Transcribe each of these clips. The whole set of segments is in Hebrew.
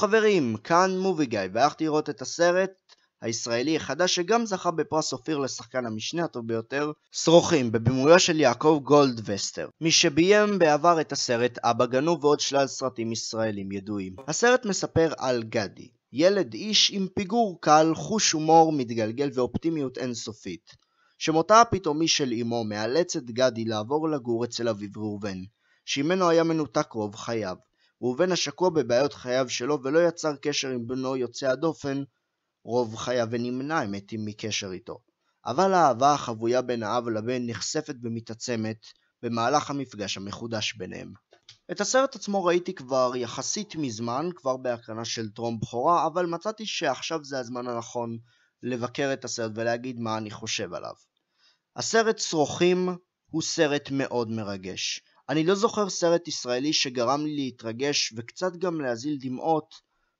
חברים, כאן מובי גיא, והלכתי לראות את הסרט הישראלי החדש שגם זכה בפרס אופיר לשחקן המשנה הטוב ביותר, שרוכים, בבימויו של יעקב גולדווסטר, מי שביים בעבר את הסרט אבא גנוב ועוד שלל סרטים ישראלים ידועים. הסרט מספר על גדי, ילד איש עם פיגור קל, חוש הומור מתגלגל ואופטימיות אינסופית. שמותה הפתאומי של אמו מאלץ את גדי לעבור לגור אצל אביו ראובן, שאימנו היה מנותק רוב חייו. ראובן השקוע בבעיות חייו שלו ולא יצר קשר עם בנו יוצא הדופן, רוב חייו ונמנע מתים מקשר איתו. אבל האהבה החבויה בין האב לבן נחשפת ומתעצמת במהלך המפגש המחודש ביניהם. את הסרט עצמו ראיתי כבר יחסית מזמן, כבר בהקרנה של טרום בכורה, אבל מצאתי שעכשיו זה הזמן הנכון לבקר את הסרט ולהגיד מה אני חושב עליו. הסרט צרוכים הוא סרט מאוד מרגש. אני לא זוכר סרט ישראלי שגרם לי להתרגש וקצת גם להזיל דמעות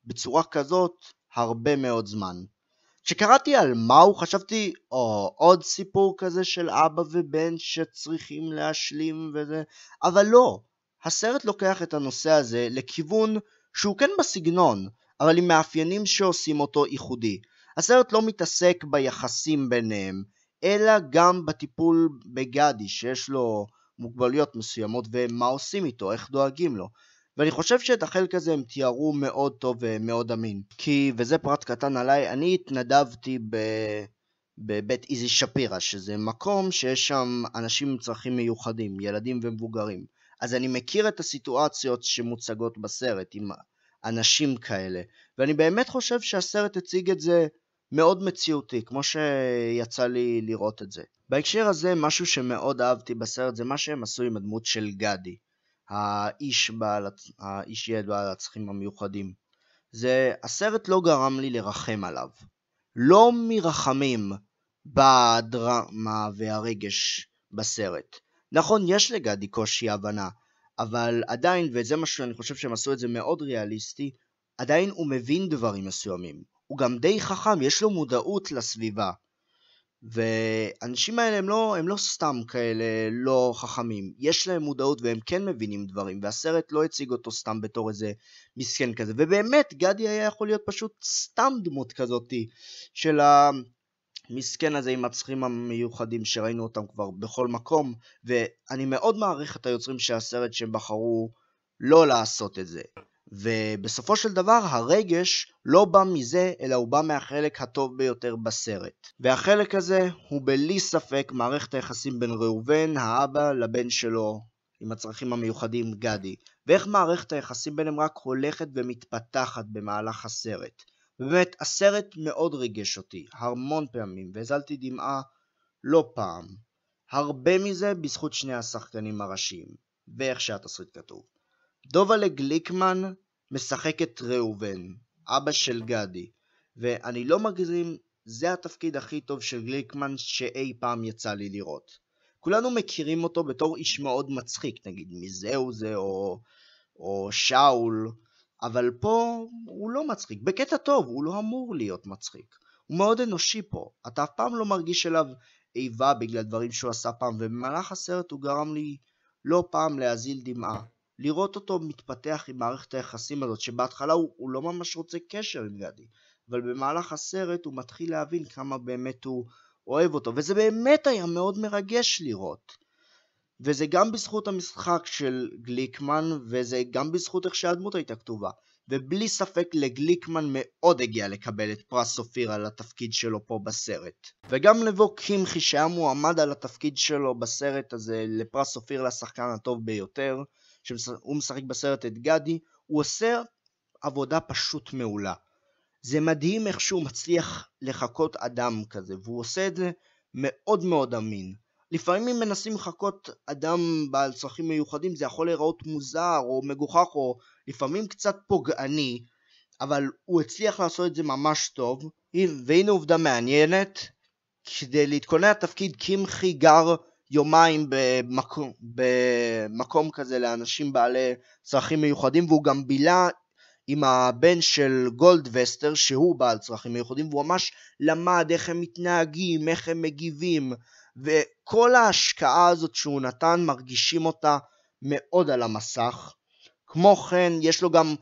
בצורה כזאת הרבה מאוד זמן. כשקראתי על מהו חשבתי, או עוד סיפור כזה של אבא ובן שצריכים להשלים וזה, אבל לא, הסרט לוקח את הנושא הזה לכיוון שהוא כן בסגנון, אבל עם מאפיינים שעושים אותו ייחודי. הסרט לא מתעסק ביחסים ביניהם, אלא גם בטיפול בגדי שיש לו מוגבלויות מסוימות ומה עושים איתו, איך דואגים לו. ואני חושב שאת החלק הזה הם תיארו מאוד טוב ומאוד אמין. כי, וזה פרט קטן עליי, אני התנדבתי ב... בבית איזי שפירא, שזה מקום שיש שם אנשים עם צרכים מיוחדים, ילדים ומבוגרים. אז אני מכיר את הסיטואציות שמוצגות בסרט עם אנשים כאלה, ואני באמת חושב שהסרט הציג את זה מאוד מציאותי, כמו שיצא לי לראות את זה. בהקשר הזה, משהו שמאוד אהבתי בסרט זה מה שהם עשו עם הדמות של גדי, האיש, בעל, האיש ילד בעל הצרכים המיוחדים. זה, הסרט לא גרם לי לרחם עליו. לא מרחמים בדרמה והרגש בסרט. נכון, יש לגדי קושי הבנה, אבל עדיין, וזה מה שאני חושב שהם עשו את זה מאוד ריאליסטי, עדיין הוא מבין דברים מסוימים. הוא גם די חכם, יש לו מודעות לסביבה. והאנשים האלה הם לא, הם לא סתם כאלה לא חכמים, יש להם מודעות והם כן מבינים דברים, והסרט לא הציג אותו סתם בתור איזה מסכן כזה, ובאמת גדי היה יכול להיות פשוט סתם דמות כזאתי של המסכן הזה עם הצרכים המיוחדים שראינו אותם כבר בכל מקום, ואני מאוד מעריך את היוצרים של הסרט שהם בחרו לא לעשות את זה. ובסופו של דבר הרגש לא בא מזה, אלא הוא בא מהחלק הטוב ביותר בסרט. והחלק הזה הוא בלי ספק מערכת היחסים בין ראובן, האבא, לבן שלו, עם הצרכים המיוחדים, גדי. ואיך מערכת היחסים ביניהם רק הולכת ומתפתחת במהלך הסרט. באמת, הסרט מאוד ריגש אותי, המון פעמים, והזלתי דמעה לא פעם. הרבה מזה בזכות שני השחקנים הראשיים, ואיך שהתסריט כתוב. דובלה גליקמן משחק את ראובן, אבא של גדי, ואני לא מגזים, זה התפקיד הכי טוב של גליקמן שאי פעם יצא לי לראות. כולנו מכירים אותו בתור איש מאוד מצחיק, נגיד מזהו זה או, או שאול, אבל פה הוא לא מצחיק, בקטע טוב, הוא לא אמור להיות מצחיק. הוא מאוד אנושי פה, אתה אף פעם לא מרגיש אליו איבה בגלל דברים שהוא עשה פעם, ובמהלך הסרט הוא גרם לי לא פעם להזיל דמעה. לראות אותו מתפתח עם מערכת היחסים הזאת, שבהתחלה הוא, הוא לא ממש רוצה קשר עם גדי, אבל במהלך הסרט הוא מתחיל להבין כמה באמת הוא אוהב אותו, וזה באמת היה מאוד מרגש לראות. וזה גם בזכות המשחק של גליקמן, וזה גם בזכות איך שהדמות הייתה כתובה. ובלי ספק לגליקמן מאוד הגיע לקבל את פרס אופיר על התפקיד שלו פה בסרט. וגם לבו קימחי שהיה מועמד על התפקיד שלו בסרט הזה לפרס אופיר לשחקן הטוב ביותר, שהוא משחק בסרט את גדי, הוא עושה עבודה פשוט מעולה. זה מדהים איך שהוא מצליח לחקות אדם כזה, והוא עושה את זה מאוד מאוד אמין. לפעמים אם מנסים לחקות אדם בעל צרכים מיוחדים זה יכול להיראות מוזר או מגוחך או לפעמים קצת פוגעני, אבל הוא הצליח לעשות את זה ממש טוב, והנה עובדה מעניינת, כדי להתכונן לתפקיד קים חי גר יומיים במקום, במקום כזה לאנשים בעלי צרכים מיוחדים, והוא גם בילה עם הבן של גולדווסטר שהוא בעל צרכים מיוחדים והוא ממש למד איך הם מתנהגים, איך הם מגיבים וכל ההשקעה הזאת שהוא נתן מרגישים אותה מאוד על המסך. כמו כן יש לו גם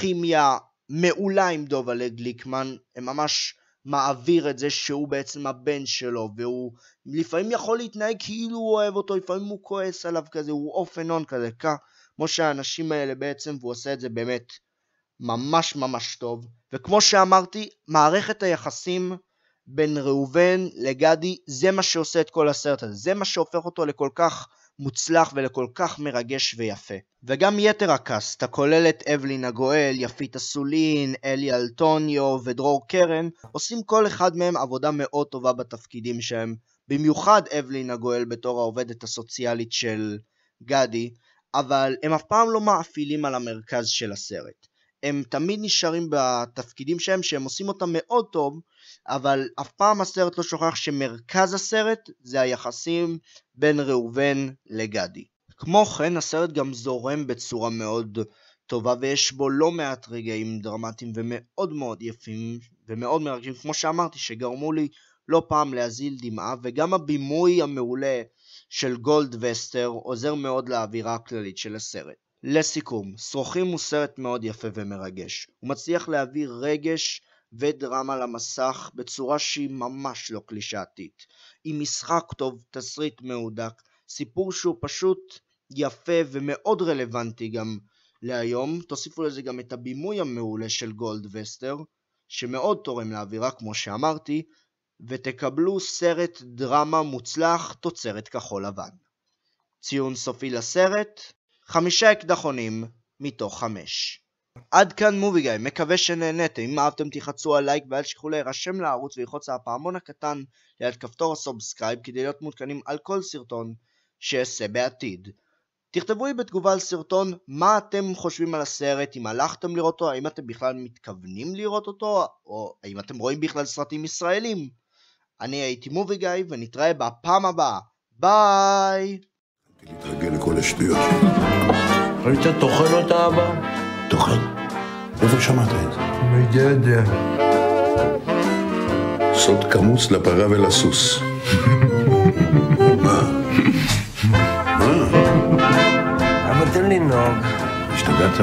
כימיה מעולה עם דובה גליקמן, הם ממש מעביר את זה שהוא בעצם הבן שלו, והוא לפעמים יכול להתנהג כאילו הוא אוהב אותו, לפעמים הוא כועס עליו כזה, הוא אוף אנ און כזה, כמו שהאנשים האלה בעצם, והוא עושה את זה באמת ממש ממש טוב. וכמו שאמרתי, מערכת היחסים בין ראובן לגדי, זה מה שעושה את כל הסרט הזה, זה מה שהופך אותו לכל כך מוצלח ולכל כך מרגש ויפה. וגם יתר הקאסט, הכולל את אבלין הגואל, יפית אסולין, אלי אלטוניו ודרור קרן, עושים כל אחד מהם עבודה מאוד טובה בתפקידים שהם, במיוחד אבלין הגואל בתור העובדת הסוציאלית של גדי, אבל הם אף פעם לא מאפילים על המרכז של הסרט. הם תמיד נשארים בתפקידים שלהם, שהם עושים אותם מאוד טוב, אבל אף פעם הסרט לא שוכח שמרכז הסרט זה היחסים בין ראובן לגדי. כמו כן, הסרט גם זורם בצורה מאוד טובה, ויש בו לא מעט רגעים דרמטיים ומאוד מאוד יפים ומאוד מרגשים, כמו שאמרתי, שגרמו לי לא פעם להזיל דמעה, וגם הבימוי המעולה של גולדווסטר עוזר מאוד לאווירה הכללית של הסרט. לסיכום, שרוכים הוא סרט מאוד יפה ומרגש. הוא מצליח להביא רגש ודרמה למסך בצורה שהיא ממש לא קלישאתית. עם משחק טוב, תסריט מהודק, סיפור שהוא פשוט יפה ומאוד רלוונטי גם להיום. תוסיפו לזה גם את הבימוי המעולה של וסטר, שמאוד תורם לאווירה כמו שאמרתי, ותקבלו סרט דרמה מוצלח תוצרת כחול לבן. ציון סופי לסרט חמישה אקדחונים מתוך חמש. עד כאן מובי גיא, מקווה שנהניתם, אם אהבתם תחצו על לייק ואל תשכחו להירשם לערוץ ולחוץ על הפעמון הקטן ליד כפתור הסובסקרייב כדי להיות מותקנים על כל סרטון שאעשה בעתיד. תכתבו לי בתגובה על סרטון מה אתם חושבים על הסרט, אם הלכתם לראות אותו, האם אתם בכלל מתכוונים לראות אותו, או האם אתם רואים בכלל סרטים ישראלים. אני הייתי מובי גיא ונתראה בפעם הבאה. ביי! להתרגל לכל השטויות. היית טוחן אותה, אבא? טוחן? איפה שמעת את זה? מדדה. סוד כמוס לפרה ולסוס. מה? מה? אבא, תן לי נוג. השתגעת?